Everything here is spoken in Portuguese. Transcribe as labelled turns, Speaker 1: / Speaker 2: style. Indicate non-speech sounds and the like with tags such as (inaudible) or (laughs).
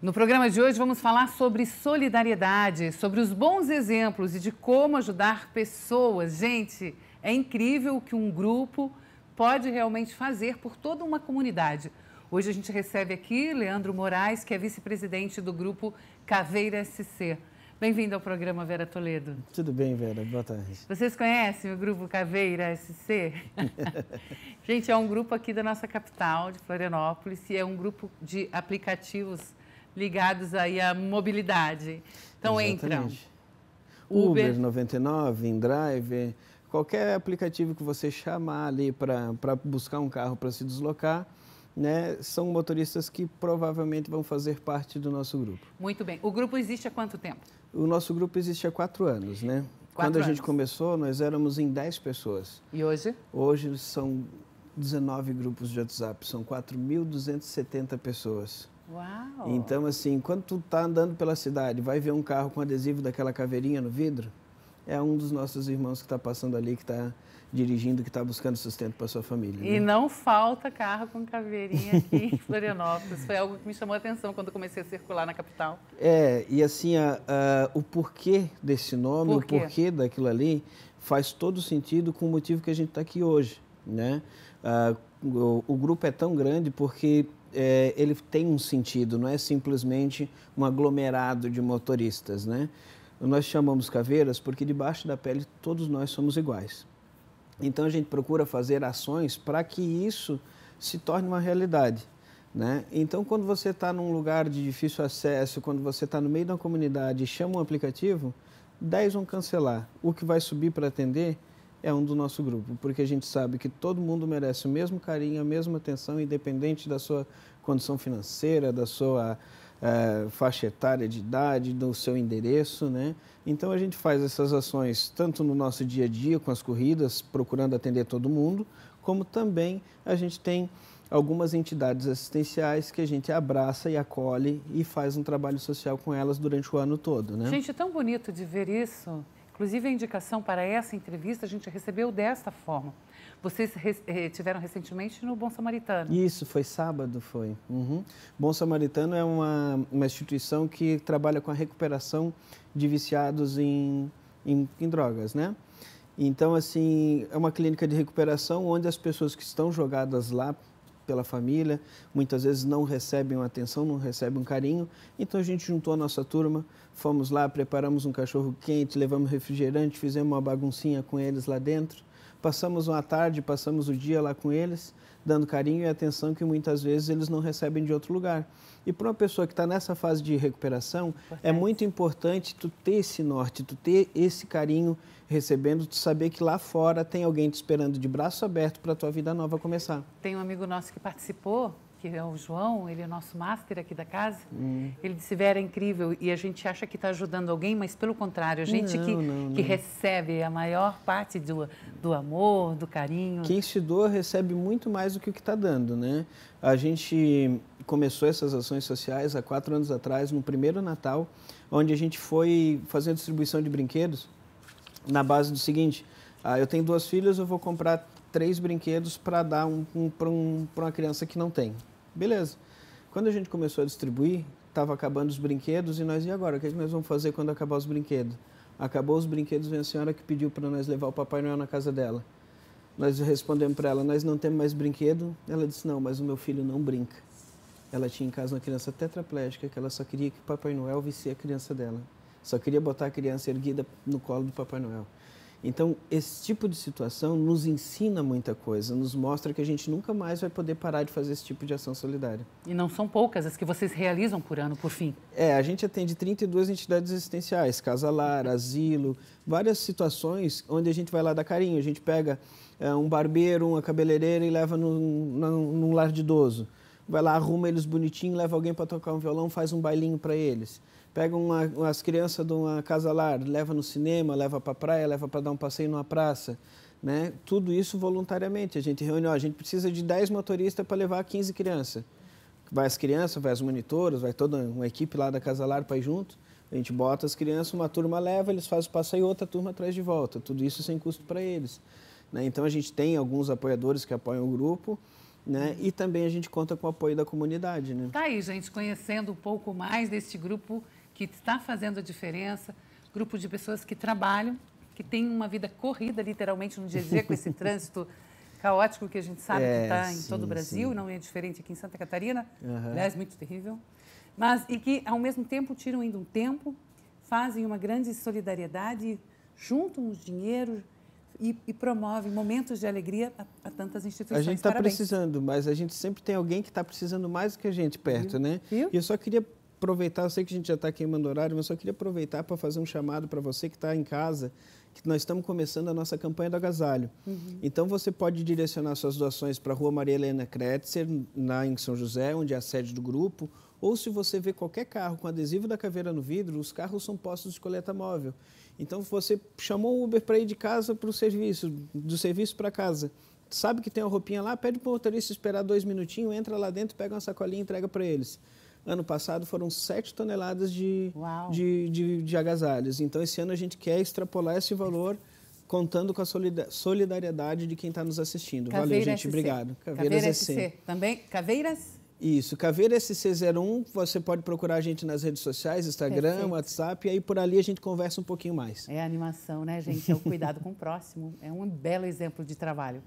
Speaker 1: No programa de hoje vamos falar sobre solidariedade, sobre os bons exemplos e de como ajudar pessoas. Gente, é incrível o que um grupo pode realmente fazer por toda uma comunidade. Hoje a gente recebe aqui Leandro Moraes, que é vice-presidente do grupo Caveira SC. Bem-vindo ao programa Vera Toledo.
Speaker 2: Tudo bem, Vera? Boa tarde.
Speaker 1: Vocês conhecem o grupo Caveira SC?
Speaker 2: (laughs)
Speaker 1: gente, é um grupo aqui da nossa capital, de Florianópolis, e é um grupo de aplicativos ligados aí à mobilidade. Então Exatamente. entram Uber, Uber
Speaker 2: 99, InDrive, qualquer aplicativo que você chamar ali para buscar um carro para se deslocar, né, são motoristas que provavelmente vão fazer parte do nosso grupo.
Speaker 1: Muito bem. O grupo existe há quanto tempo?
Speaker 2: O nosso grupo existe há quatro anos, né? Quatro Quando a anos. gente começou, nós éramos em 10 pessoas. E hoje? Hoje são 19 grupos de WhatsApp, são 4.270 pessoas. Uau! Então, assim, quando tu tá andando pela cidade, vai ver um carro com adesivo daquela caveirinha no vidro, é um dos nossos irmãos que está passando ali, que está dirigindo, que está buscando sustento para sua família. Né? E
Speaker 1: não falta carro com caveirinha aqui em (laughs) Florianópolis. Foi algo que me chamou a atenção quando comecei a circular na capital.
Speaker 2: É, e assim, a, a, o porquê desse nome, Por o porquê daquilo ali, faz todo sentido com o motivo que a gente está aqui hoje, né? Ah, o, o, grupo é tão grande porque é, ele tem um sentido, não é simplesmente um aglomerado de motoristas, né? Nós chamamos caveiras porque debaixo da pele todos nós somos iguais. Então a gente procura fazer ações para que isso se torne uma realidade. Né? Então, quando você está num lugar de difícil acesso, quando você está no meio da comunidade chama um aplicativo, 10 vão cancelar. O que vai subir para atender é um do nosso grupo, porque a gente sabe que todo mundo merece o mesmo carinho, a mesma atenção, independente da sua condição financeira, da sua uh, faixa etária de idade, do seu endereço, né? Então a gente faz essas ações tanto no nosso dia a dia com as corridas, procurando atender todo mundo, como também a gente tem algumas entidades assistenciais que a gente abraça e acolhe e faz um trabalho social com elas durante o ano todo, né? Gente,
Speaker 1: é tão bonito de ver isso. Inclusive, a indicação para essa entrevista a gente recebeu desta forma. Vocês eh, tiveram recentemente no Bom Samaritano.
Speaker 2: Isso, foi sábado, foi. Uhum. Bom Samaritano é uma, uma instituição que trabalha com a recuperação de viciados em, em, em drogas, né? Então, assim, é uma clínica de recuperação onde as pessoas que estão jogadas lá pela família, muitas vezes não recebem uma atenção, não recebem um carinho. Então a gente juntou a nossa turma, fomos lá, preparamos um cachorro quente, levamos refrigerante, fizemos uma baguncinha com eles lá dentro Passamos uma tarde, passamos o dia lá com eles, dando carinho e atenção que muitas vezes eles não recebem de outro lugar. E para uma pessoa que está nessa fase de recuperação, importante. é muito importante tu ter esse norte, tu ter esse carinho recebendo, tu saber que lá fora tem alguém te esperando de braço aberto para a tua vida nova começar.
Speaker 1: Tem um amigo nosso que participou que é o João, ele é nosso master aqui da casa, hum. ele disse, Vera, é incrível, e a gente acha que está ajudando alguém, mas pelo contrário, a gente não, que, não, não. recebe a maior parte do, do amor, do carinho. Quem
Speaker 2: se doa recebe muito mais do que o que está dando, né? A gente começou essas ações sociais há quatro anos atrás, no primeiro Natal, onde a gente foi fazer distribuição de brinquedos na base do seguinte, ah, eu tenho duas filhas, eu vou comprar três brinquedos para dar um, um para um, uma criança que não tem. Beleza. Quando a gente começou a distribuir, estava acabando os brinquedos e nós, e agora? O é que, nós vamos fazer quando acabar os brinquedos? Acabou os brinquedos, vem a senhora que pediu para nós levar o Papai Noel na casa dela. Nós respondemos para ela, nós não temos mais brinquedo. Ela disse, não, mas o meu filho não brinca. Ela tinha em casa uma criança tetraplégica que ela só queria que o Papai Noel visse a criança dela. Só queria botar a criança erguida no colo do Papai Noel. Então, esse tipo de situação nos ensina muita coisa, nos mostra que a gente nunca mais vai poder parar de fazer esse tipo de ação solidária.
Speaker 1: E não são poucas as que vocês realizam por ano,
Speaker 2: por fim? É, a gente atende 32 entidades existenciais, Casa Lar, Asilo, várias situações onde a gente vai lá dar carinho. A gente pega é, um barbeiro, uma cabeleireira e leva num, num lar de idoso. Vai lá, arruma eles bonitinho, leva alguém para tocar um violão, faz um bailinho para eles. Pega uma, as crianças de uma casa lar, leva no cinema, leva para praia, leva para dar um passeio numa praça. Né? Tudo isso voluntariamente. A gente reúne, ó, a gente precisa de 10 motoristas para levar 15 crianças. Vai as crianças, vai as monitoras, vai toda uma equipe lá da Casa Lar para ir junto. A gente bota as crianças, uma turma leva, eles fazem o passeio, outra turma traz de volta. Tudo isso sem custo para eles. Né? Então a gente tem alguns apoiadores que apoiam o grupo. Né? E também a gente conta com o apoio da comunidade. Né?
Speaker 1: Tá aí, gente, conhecendo um pouco mais desse grupo que está fazendo a diferença, grupo de pessoas que trabalham, que têm uma vida corrida, literalmente, no dia a dia, com esse (laughs) trânsito caótico que a gente sabe é, que está em todo o Brasil, sim. não é diferente aqui em Santa Catarina, uhum. aliás, muito terrível. Mas, e que, ao mesmo tempo, tiram ainda um tempo, fazem uma grande solidariedade, juntam os dinheiro e, e promovem momentos de alegria a, a tantas instituições. A gente está precisando,
Speaker 2: mas a gente sempre tem alguém que está precisando mais do que a gente perto, Viu? né? Viu? E eu só queria aproveitar, eu sei que a gente já está queimando horário, mas só queria aproveitar para fazer um chamado para você que está em casa, que nós estamos começando a nossa campanha do agasalho. Uhum. Então você pode direcionar suas doações para a Rua Maria Helena Kretzer, na, em São José, onde é a sede do grupo, ou se você vê qualquer carro com adesivo da caveira no vidro, os carros são postos de coleta móvel. Então você chamou o Uber para ir de casa para o serviço, do serviço para casa sabe que tem uma roupinha lá, pede para o motorista esperar dois minutinhos, entra lá dentro, pega uma sacolinha e entrega para eles. Ano passado foram 7 toneladas de, de, de, de, agasalhos. Então, esse ano a gente quer extrapolar esse valor contando com a solidariedade de quem está nos assistindo. Caveira Valeu, gente. SC. Obrigado. Caveiras Caveira SC. SC.
Speaker 1: Também? Caveiras?
Speaker 2: Isso, Caveira SC01, você pode procurar a gente nas redes sociais, Instagram, Perfeito. WhatsApp, e aí por ali a gente conversa um pouquinho mais. É a animação,
Speaker 1: né, gente? É o cuidado com o próximo. É um belo exemplo de trabalho.